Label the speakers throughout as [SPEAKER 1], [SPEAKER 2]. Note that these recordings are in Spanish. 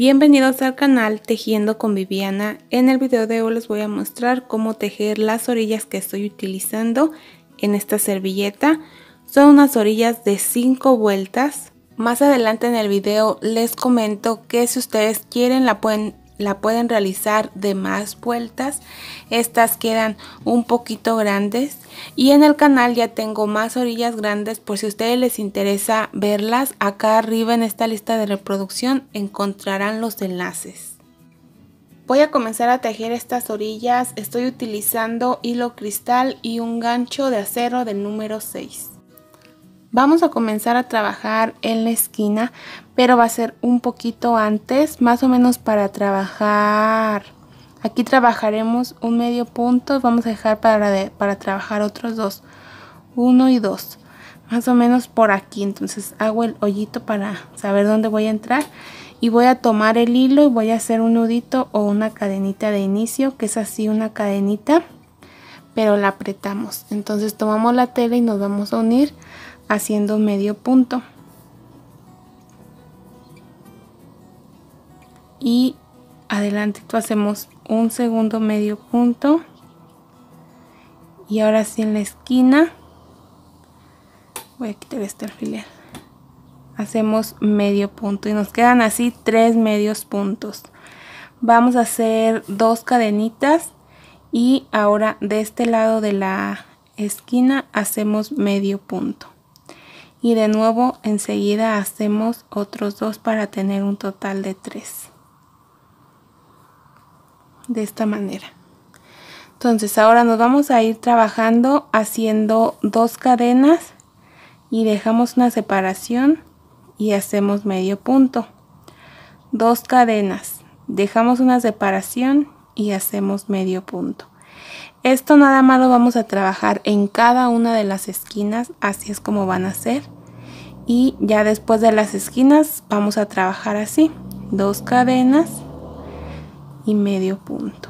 [SPEAKER 1] Bienvenidos al canal Tejiendo con Viviana. En el video de hoy les voy a mostrar cómo tejer las orillas que estoy utilizando en esta servilleta. Son unas orillas de 5 vueltas. Más adelante en el video les comento que si ustedes quieren la pueden la pueden realizar de más vueltas. Estas quedan un poquito grandes y en el canal ya tengo más orillas grandes por si a ustedes les interesa verlas. Acá arriba en esta lista de reproducción encontrarán los enlaces. Voy a comenzar a tejer estas orillas. Estoy utilizando hilo cristal y un gancho de acero del número 6. Vamos a comenzar a trabajar en la esquina, pero va a ser un poquito antes, más o menos para trabajar. Aquí trabajaremos un medio punto vamos a dejar para, para trabajar otros dos. Uno y dos. Más o menos por aquí. Entonces hago el hoyito para saber dónde voy a entrar. Y voy a tomar el hilo y voy a hacer un nudito o una cadenita de inicio, que es así una cadenita, pero la apretamos. Entonces tomamos la tela y nos vamos a unir haciendo medio punto y adelante hacemos un segundo medio punto y ahora sí en la esquina voy a quitar este alfiler hacemos medio punto y nos quedan así tres medios puntos vamos a hacer dos cadenitas y ahora de este lado de la esquina hacemos medio punto y de nuevo enseguida hacemos otros dos para tener un total de tres de esta manera entonces ahora nos vamos a ir trabajando haciendo dos cadenas y dejamos una separación y hacemos medio punto dos cadenas dejamos una separación y hacemos medio punto esto nada más lo vamos a trabajar en cada una de las esquinas así es como van a ser y ya después de las esquinas vamos a trabajar así dos cadenas y medio punto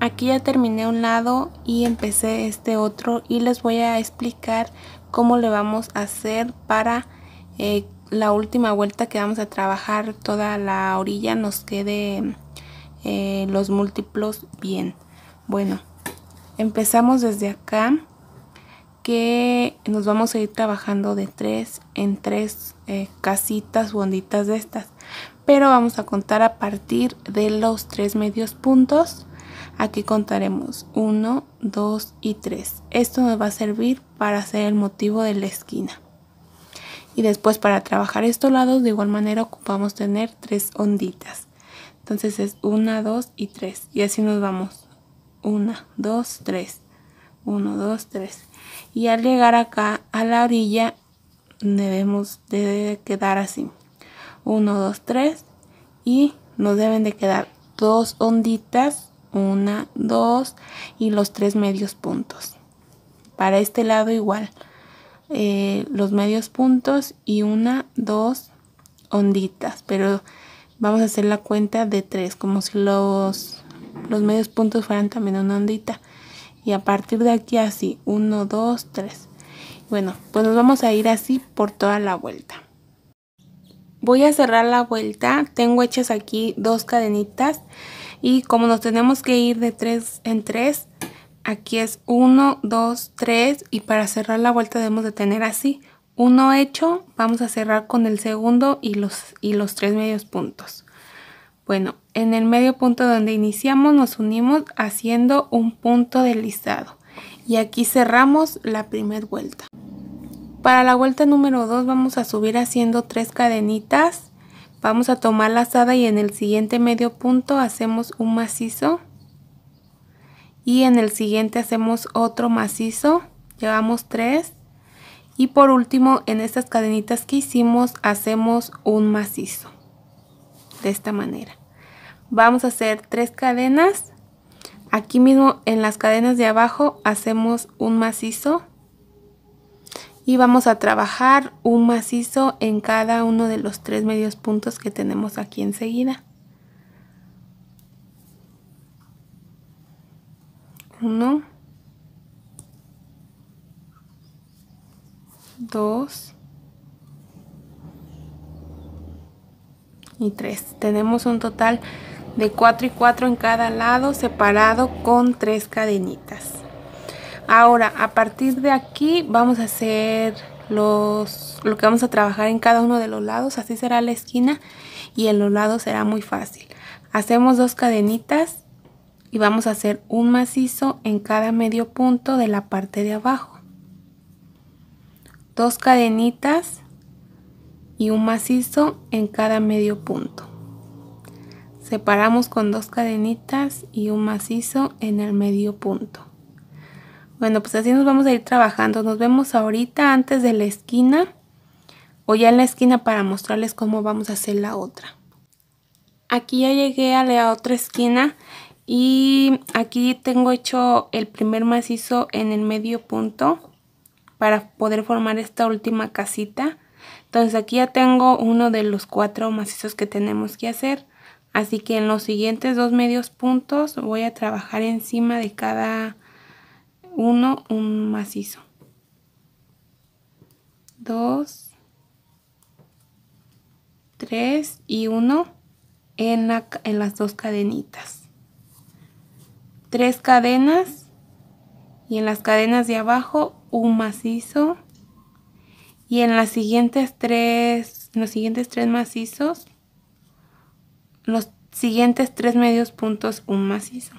[SPEAKER 1] aquí ya terminé un lado y empecé este otro y les voy a explicar cómo le vamos a hacer para eh, la última vuelta que vamos a trabajar toda la orilla nos quede eh, los múltiplos bien bueno empezamos desde acá que nos vamos a ir trabajando de tres en tres eh, casitas onditas de estas. Pero vamos a contar a partir de los tres medios puntos. Aquí contaremos 1, 2 y 3. Esto nos va a servir para hacer el motivo de la esquina. Y después para trabajar estos lados de igual manera ocupamos tener tres onditas. Entonces es 1, 2 y 3. Y así nos vamos. 1, 2, 3. 1, 2, 3. Y al llegar acá a la orilla debemos de quedar así. 1, 2, 3 y nos deben de quedar dos onditas, 1, 2 y los tres medios puntos. Para este lado igual, eh, los medios puntos y 1, 2 onditas, pero vamos a hacer la cuenta de 3 como si los, los medios puntos fueran también una ondita y a partir de aquí así, 1, 2, 3. Bueno, pues nos vamos a ir así por toda la vuelta. Voy a cerrar la vuelta, tengo hechas aquí dos cadenitas y como nos tenemos que ir de 3 en 3, aquí es 1, 2, 3 y para cerrar la vuelta debemos de tener así. Uno hecho, vamos a cerrar con el segundo y los, y los tres medios puntos. Bueno, en el medio punto donde iniciamos nos unimos haciendo un punto deslizado y aquí cerramos la primera vuelta. Para la vuelta número 2 vamos a subir haciendo tres cadenitas, vamos a tomar la lazada y en el siguiente medio punto hacemos un macizo y en el siguiente hacemos otro macizo, llevamos 3 y por último en estas cadenitas que hicimos hacemos un macizo de esta manera vamos a hacer tres cadenas aquí mismo en las cadenas de abajo hacemos un macizo y vamos a trabajar un macizo en cada uno de los tres medios puntos que tenemos aquí enseguida uno dos y tres tenemos un total de 4 y 4 en cada lado separado con tres cadenitas ahora a partir de aquí vamos a hacer los lo que vamos a trabajar en cada uno de los lados así será la esquina y en los lados será muy fácil hacemos dos cadenitas y vamos a hacer un macizo en cada medio punto de la parte de abajo dos cadenitas y un macizo en cada medio punto Separamos con dos cadenitas y un macizo en el medio punto. Bueno, pues así nos vamos a ir trabajando. Nos vemos ahorita antes de la esquina o ya en la esquina para mostrarles cómo vamos a hacer la otra. Aquí ya llegué a la otra esquina y aquí tengo hecho el primer macizo en el medio punto para poder formar esta última casita. Entonces aquí ya tengo uno de los cuatro macizos que tenemos que hacer. Así que en los siguientes dos medios puntos voy a trabajar encima de cada uno un macizo. Dos, tres y uno en, las dos cadenitas. Tres cadenas y en las cadenas de abajo un macizo. Y en las siguientes tres, en los siguientes tres macizos los siguientes tres medios puntos un macizo.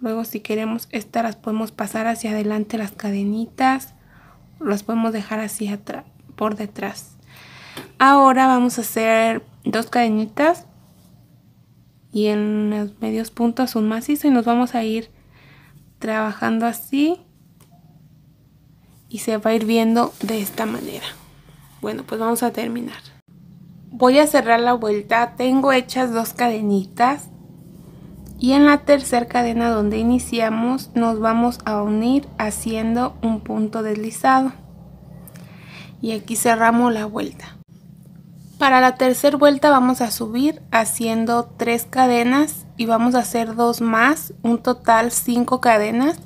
[SPEAKER 1] Luego si queremos estas las podemos pasar hacia adelante las cadenitas, las podemos dejar así por detrás. Ahora vamos a hacer dos cadenitas y en los medios puntos un macizo y nos vamos a ir trabajando así y se va a ir viendo de esta manera. Bueno, pues vamos a terminar. Voy a cerrar la vuelta, tengo hechas dos cadenitas y en la tercera cadena donde iniciamos nos vamos a unir haciendo un punto deslizado. Y aquí cerramos la vuelta. Para la tercera vuelta vamos a subir haciendo tres cadenas y vamos a hacer dos más, un total cinco cadenas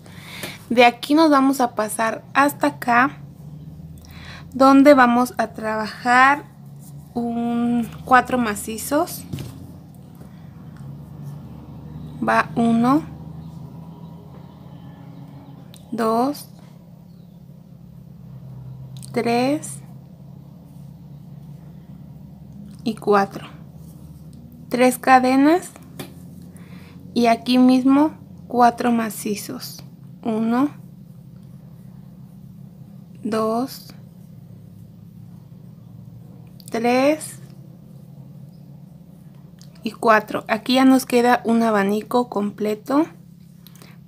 [SPEAKER 1] de aquí nos vamos a pasar hasta acá, donde vamos a trabajar un cuatro macizos. Va uno, dos, tres y cuatro. Tres cadenas y aquí mismo cuatro macizos. 1, 2, 3 y 4. Aquí ya nos queda un abanico completo.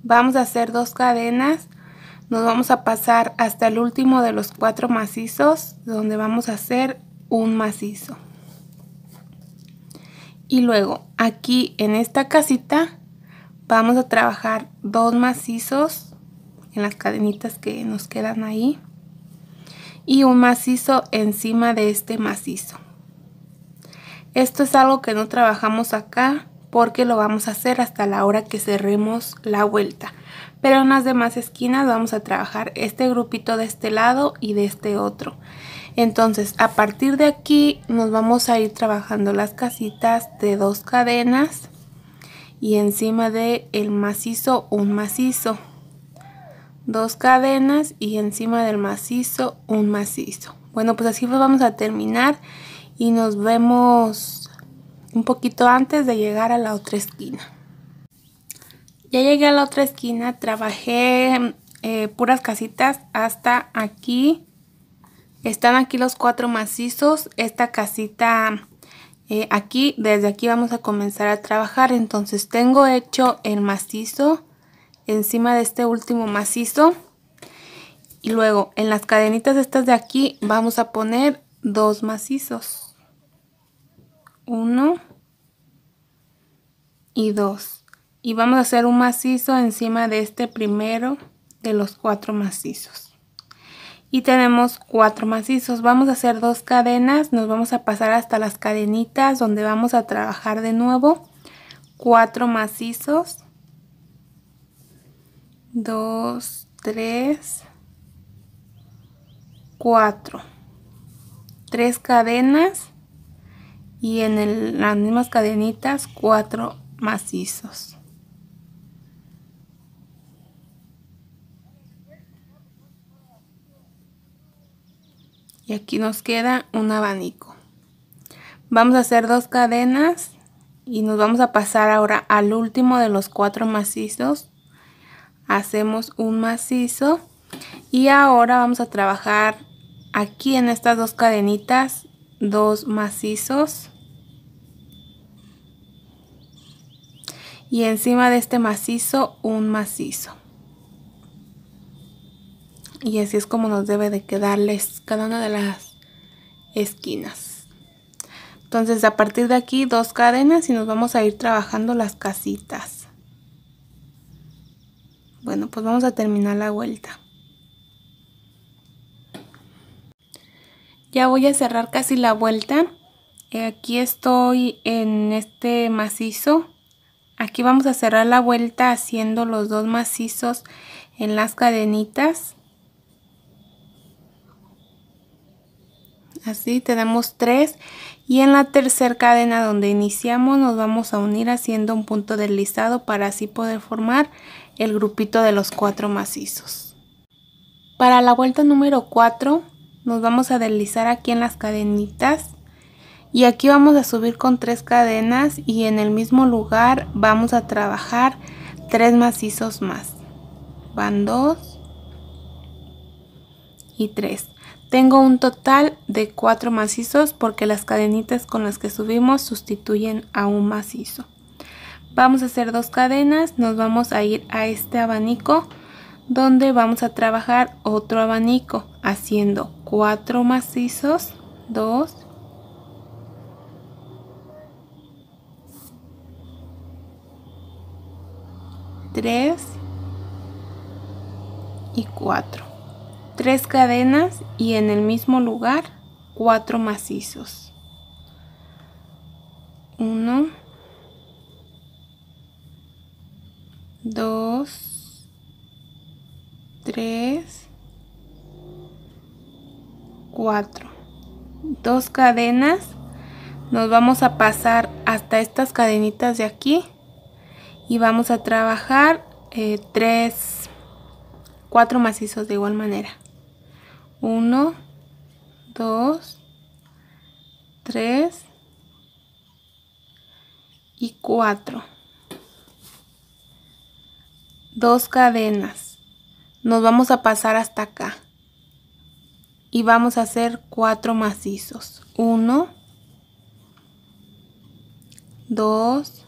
[SPEAKER 1] Vamos a hacer dos cadenas. Nos vamos a pasar hasta el último de los cuatro macizos, donde vamos a hacer un macizo. Y luego aquí en esta casita vamos a trabajar dos macizos las cadenitas que nos quedan ahí y un macizo encima de este macizo esto es algo que no trabajamos acá porque lo vamos a hacer hasta la hora que cerremos la vuelta pero en las demás esquinas vamos a trabajar este grupito de este lado y de este otro entonces a partir de aquí nos vamos a ir trabajando las casitas de dos cadenas y encima de el macizo un macizo dos cadenas y encima del macizo un macizo. Bueno, pues así pues vamos a terminar y nos vemos un poquito antes de llegar a la otra esquina. Ya llegué a la otra esquina, trabajé eh, puras casitas hasta aquí. Están aquí los cuatro macizos. Esta casita eh, aquí, desde aquí vamos a comenzar a trabajar. Entonces tengo hecho el macizo encima de este último macizo. Y luego en las cadenitas estas de aquí vamos a poner dos macizos. Uno y dos. Y vamos a hacer un macizo encima de este primero de los cuatro macizos. Y tenemos cuatro macizos. Vamos a hacer dos cadenas. Nos vamos a pasar hasta las cadenitas donde vamos a trabajar de nuevo. Cuatro macizos. 2, 3, 4. 3 cadenas y en las mismas cadenitas 4 macizos. Y aquí nos queda un abanico. Vamos a hacer dos cadenas y nos vamos a pasar ahora al último de los cuatro macizos hacemos un macizo y ahora vamos a trabajar aquí en estas dos cadenitas dos macizos y encima de este macizo un macizo y así es como nos debe de quedarles cada una de las esquinas entonces a partir de aquí dos cadenas y nos vamos a ir trabajando las casitas pues vamos a terminar la vuelta. Ya voy a cerrar casi la vuelta. Eh, aquí estoy en este macizo. Aquí vamos a cerrar la vuelta haciendo los dos macizos en las cadenitas. Así tenemos tres y en la tercera cadena donde iniciamos nos vamos a unir haciendo un punto deslizado para así poder formar el grupito de los cuatro macizos. Para la vuelta número 4 nos vamos a deslizar aquí en las cadenitas y aquí vamos a subir con tres cadenas y en el mismo lugar vamos a trabajar tres macizos más. Van dos y tres. Tengo un total de cuatro macizos porque las cadenitas con las que subimos sustituyen a un macizo vamos a hacer dos cadenas nos vamos a ir a este abanico donde vamos a trabajar otro abanico haciendo cuatro macizos Dos, tres y cuatro. Tres cadenas y en el mismo lugar cuatro macizos Uno. 2, 3, 4. Dos cadenas. Nos vamos a pasar hasta estas cadenitas de aquí. Y vamos a trabajar 3, eh, 4 macizos de igual manera. 1, 2, 3 y 4 dos cadenas. Nos vamos a pasar hasta acá. Y vamos a hacer cuatro macizos. Uno. Dos.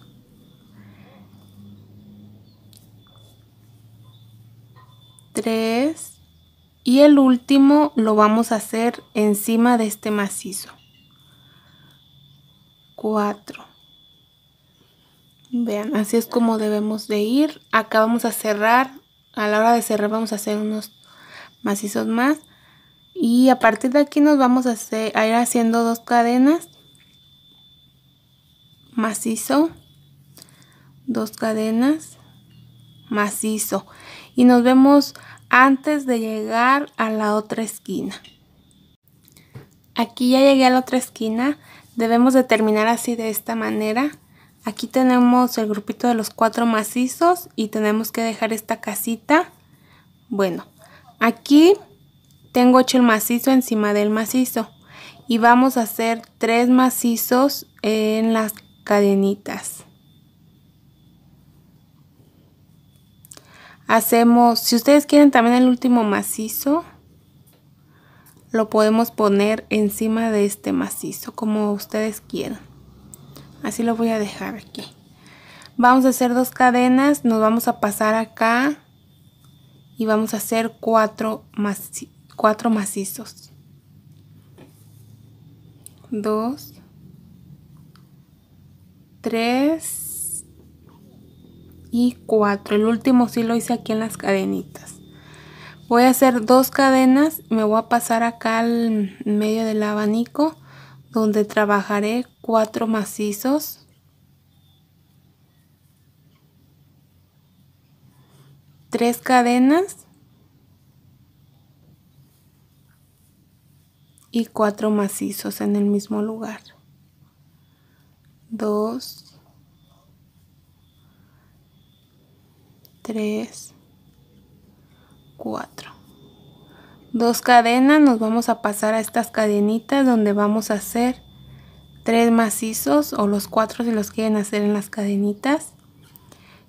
[SPEAKER 1] Tres. Y el último lo vamos a hacer encima de este macizo. Cuatro. Vean, así es como debemos de ir. Acá vamos a cerrar. A la hora de cerrar vamos a hacer unos macizos más. Y a partir de aquí nos vamos a, hacer, ir haciendo dos cadenas. Macizo. Dos cadenas. Macizo. Y nos vemos antes de llegar a la otra esquina. Aquí ya llegué a la otra esquina. Debemos de terminar así de esta manera Aquí tenemos el grupito de los cuatro macizos y tenemos que dejar esta casita. Bueno, aquí tengo hecho el macizo encima del macizo y vamos a hacer tres macizos en las cadenitas. Hacemos, si ustedes quieren también el último macizo, lo podemos poner encima de este macizo, como ustedes quieran así lo voy a dejar aquí vamos a hacer dos cadenas nos vamos a pasar acá y vamos a hacer cuatro, cuatro macizos dos tres y cuatro el último sí lo hice aquí en las cadenitas voy a hacer dos cadenas me voy a pasar acá al medio del abanico donde trabajaré cuatro macizos. Tres cadenas. Y cuatro macizos en el mismo lugar. Dos. Tres. Cuatro dos cadenas nos vamos a pasar a estas cadenitas donde vamos a hacer tres macizos o los cuatro si los quieren hacer en las cadenitas.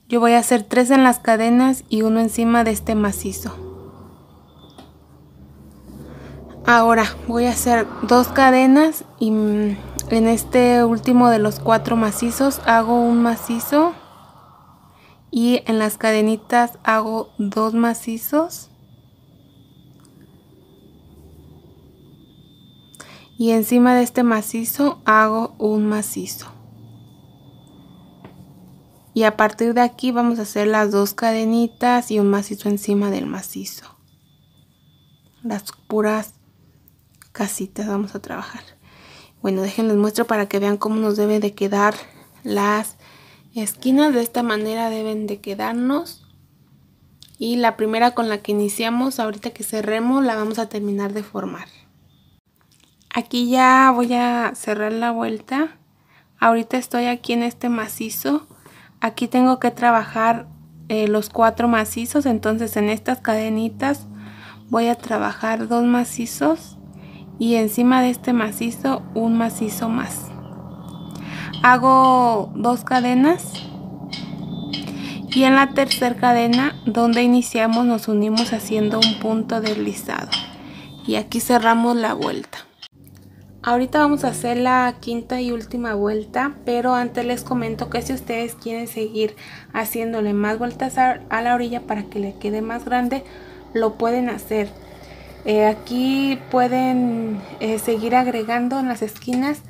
[SPEAKER 1] Yo voy a hacer tres en las cadenas y uno encima de este macizo. Ahora voy a hacer dos cadenas y mm, en este último de los cuatro macizos hago un macizo y en las cadenitas hago dos macizos y encima de este macizo hago un macizo y a partir de aquí vamos a hacer las dos cadenitas y un macizo encima del macizo las puras casitas vamos a trabajar bueno déjenles muestro para que vean cómo nos deben de quedar las esquinas de esta manera deben de quedarnos y la primera con la que iniciamos ahorita que cerremos la vamos a terminar de formar Aquí ya voy a cerrar la vuelta. Ahorita estoy aquí en este macizo. Aquí tengo que trabajar eh, los cuatro macizos. Entonces en estas cadenitas voy a trabajar dos macizos. Y encima de este macizo un macizo más. Hago dos cadenas. Y en la tercera cadena donde iniciamos nos unimos haciendo un punto deslizado. Y aquí cerramos la vuelta. Ahorita vamos a hacer la quinta y última vuelta, pero antes les comento que si ustedes quieren seguir haciéndole más vueltas a, la orilla para que le quede más grande, lo pueden hacer. Eh, aquí pueden eh, seguir agregando en las esquinas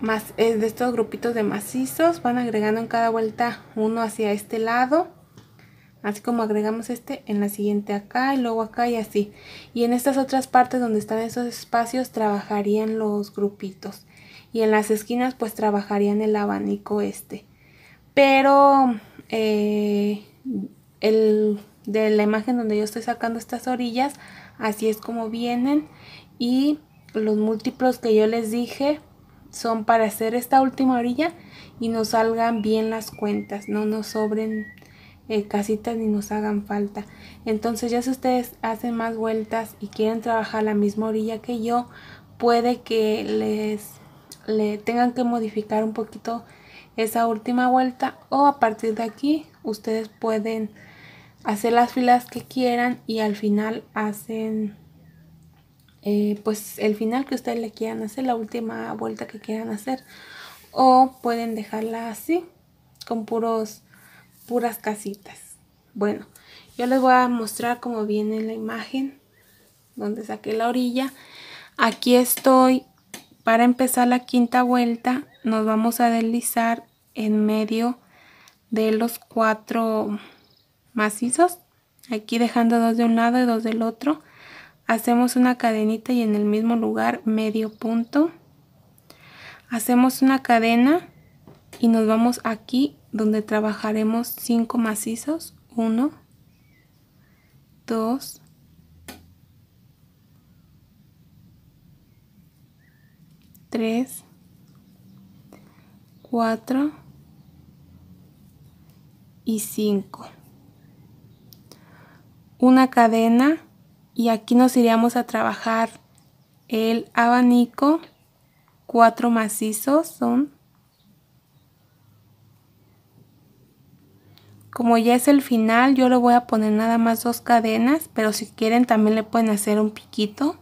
[SPEAKER 1] más, eh, de estos grupitos de macizos, van agregando en cada vuelta uno hacia este lado así como agregamos este en la siguiente acá y luego acá y así y en estas otras partes donde están esos espacios trabajarían los grupitos y en las esquinas pues trabajarían el abanico este pero eh, el de la imagen donde yo estoy sacando estas orillas así es como vienen y los múltiplos que yo les dije son para hacer esta última orilla y nos salgan bien las cuentas no nos sobren eh, casitas ni nos hagan falta. Entonces ya si ustedes hacen más vueltas y quieren trabajar la misma orilla que yo, puede que les le tengan que modificar un poquito esa última vuelta o a partir de aquí ustedes pueden hacer las filas que quieran y al final hacen eh, pues el final que ustedes le quieran hacer, la última vuelta que quieran hacer. O pueden dejarla así, con puros puras casitas. Bueno, yo les voy a mostrar cómo viene la imagen, donde saqué la orilla. Aquí estoy, para empezar la quinta vuelta, nos vamos a deslizar en medio de los cuatro macizos. Aquí dejando dos de un lado y dos del otro. Hacemos una cadenita y en el mismo lugar medio punto. Hacemos una cadena y nos vamos aquí donde trabajaremos 5 macizos 1 2 3 4 y 5 una cadena y aquí nos iríamos a trabajar el abanico 4 macizos son Como ya es el final, yo le voy a poner nada más dos cadenas, pero si quieren también le pueden hacer un piquito.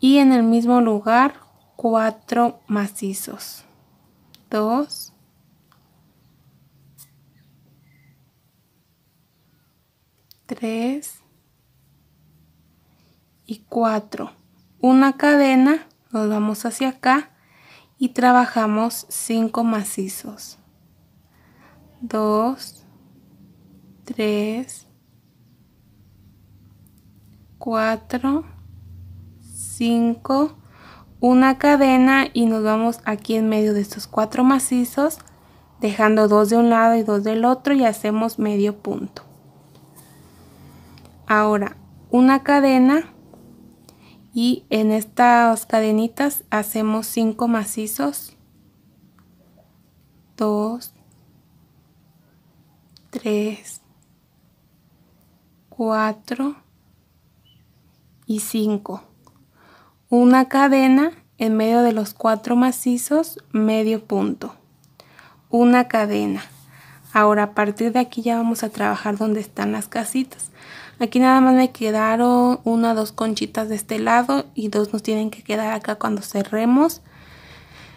[SPEAKER 1] Y en el mismo lugar, cuatro macizos. Dos. Tres. Y cuatro. Una cadena, nos vamos hacia acá y trabajamos cinco macizos. 2, 3, 4, 5, una cadena y nos vamos aquí en medio de estos cuatro macizos, dejando dos de un lado y dos del otro y hacemos medio punto. Ahora, una cadena y en estas cadenitas hacemos cinco macizos, 2, 3, 4 y 5. Una cadena en medio de los cuatro macizos, medio punto. Una cadena. Ahora a partir de aquí ya vamos a trabajar donde están las casitas. Aquí nada más me quedaron una dos conchitas de este lado y dos nos tienen que quedar acá cuando cerremos.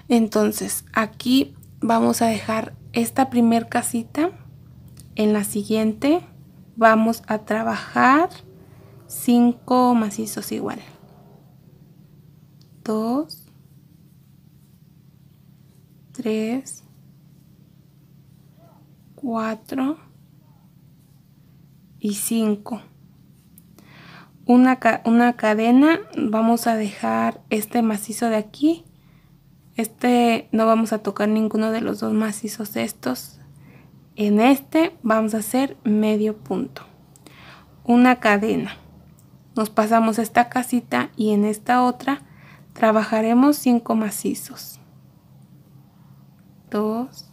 [SPEAKER 1] Entonces aquí vamos a dejar esta primer casita en la siguiente vamos a trabajar 5 macizos igual 2 3 4 y 5 una, una cadena vamos a dejar este macizo de aquí este no vamos a tocar ninguno de los dos macizos estos en este vamos a hacer medio punto. Una cadena. Nos pasamos esta casita y en esta otra trabajaremos 5 macizos. 2,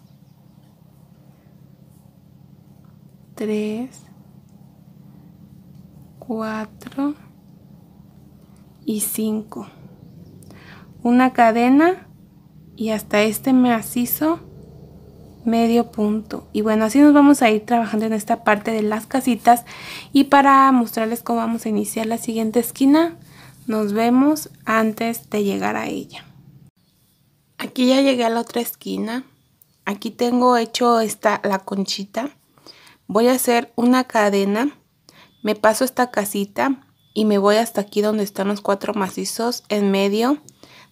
[SPEAKER 1] 3, 4 y 5. Una cadena y hasta este macizo medio punto y bueno así nos vamos a ir trabajando en esta parte de las casitas y para mostrarles cómo vamos a iniciar la siguiente esquina nos vemos antes de llegar a ella aquí ya llegué a la otra esquina aquí tengo hecho esta la conchita voy a hacer una cadena me paso esta casita y me voy hasta aquí donde están los cuatro macizos en medio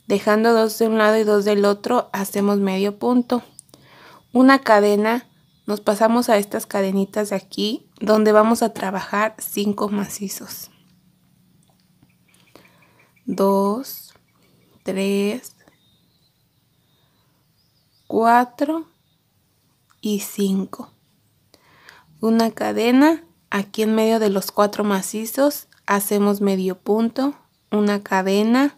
[SPEAKER 1] dejando dos de un lado y dos del otro hacemos medio punto una cadena, nos pasamos a estas cadenitas de aquí, donde vamos a trabajar 5 macizos. 2, 3, 4 y 5. Una cadena, aquí en medio de los 4 macizos hacemos medio punto, una cadena,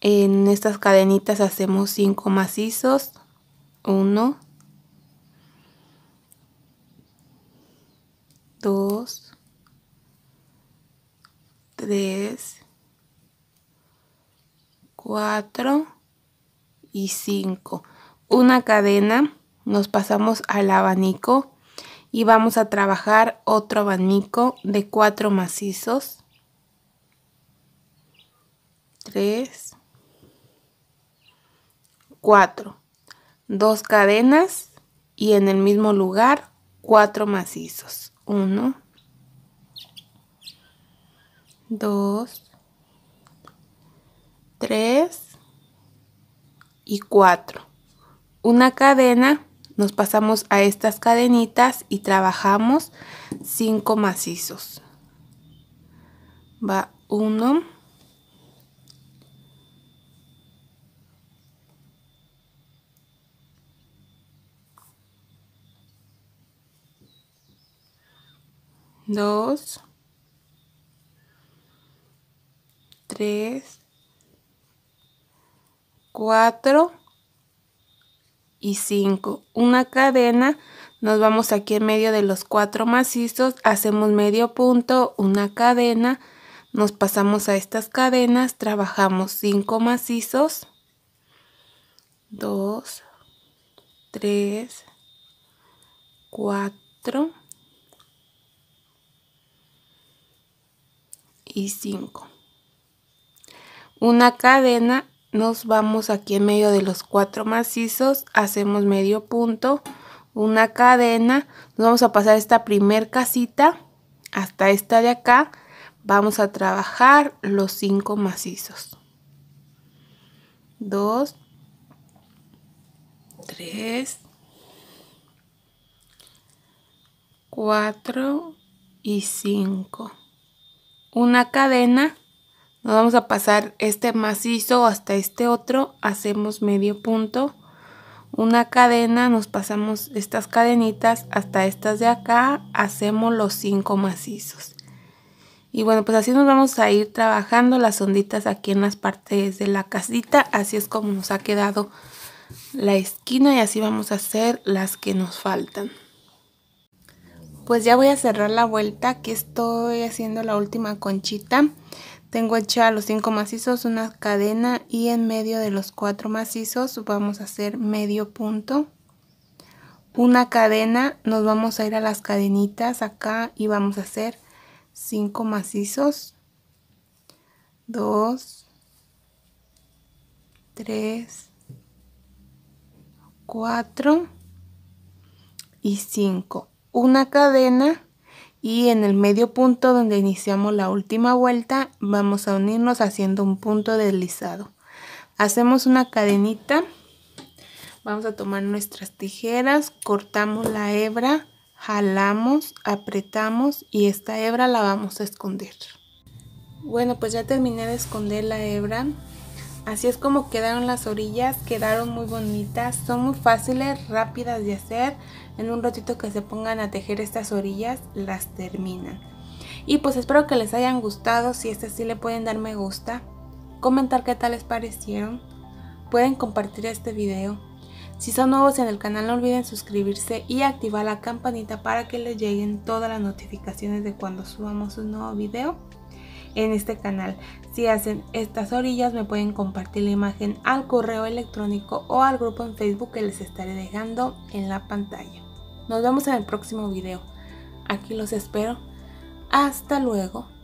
[SPEAKER 1] en estas cadenitas hacemos 5 macizos, 1, 2, 3, 4 y 5. Una cadena, nos pasamos al abanico y vamos a trabajar otro abanico de 4 macizos. 3, 4. Dos cadenas y en el mismo lugar 4 macizos. 1, 2, 3 y 4. Una cadena, nos pasamos a estas cadenitas y trabajamos 5 macizos. Va 1, 2, 3, 4 y 5. Una cadena, nos vamos aquí en medio de los cuatro macizos, hacemos medio punto, una cadena, nos pasamos a estas cadenas, trabajamos 5 macizos, 2, 3, 4, 5. Una cadena, nos vamos aquí en medio de los cuatro macizos, hacemos medio punto, una cadena, nos vamos a pasar esta primer casita hasta esta de acá, vamos a trabajar los 5 macizos. 2, 3, 4 y 5 una cadena, nos vamos a pasar este macizo hasta este otro, hacemos medio punto, una cadena, nos pasamos estas cadenitas hasta estas de acá, hacemos los cinco macizos. Y bueno, pues así nos vamos a ir trabajando las onditas aquí en las partes de la casita, así es como nos ha quedado la esquina y así vamos a hacer las que nos faltan pues ya voy a cerrar la vuelta. que estoy haciendo la última conchita. Tengo hecha los cinco macizos, una cadena y en medio de los cuatro macizos vamos a hacer medio punto. Una cadena, nos vamos a ir a las cadenitas acá y vamos a hacer 5 macizos. 2, 3, 4 y 5 una cadena y en el medio punto donde iniciamos la última vuelta vamos a unirnos haciendo un punto deslizado. Hacemos una cadenita, vamos a tomar nuestras tijeras, cortamos la hebra, jalamos, apretamos y esta hebra la vamos a esconder. Bueno, pues ya terminé de esconder la hebra. Así es como quedaron las orillas, quedaron muy bonitas, son muy fáciles, rápidas de hacer. En un ratito que se pongan a tejer estas orillas, las terminan. Y pues espero que les hayan gustado, si es así le pueden dar me gusta, comentar qué tal les parecieron, pueden compartir este video. Si son nuevos en el canal no olviden suscribirse y activar la campanita para que les lleguen todas las notificaciones de cuando subamos un nuevo video en este canal. Si hacen estas orillas me pueden compartir la imagen al correo electrónico o al grupo en Facebook que les estaré dejando en la pantalla. Nos vemos en el próximo video. Aquí los espero. Hasta luego.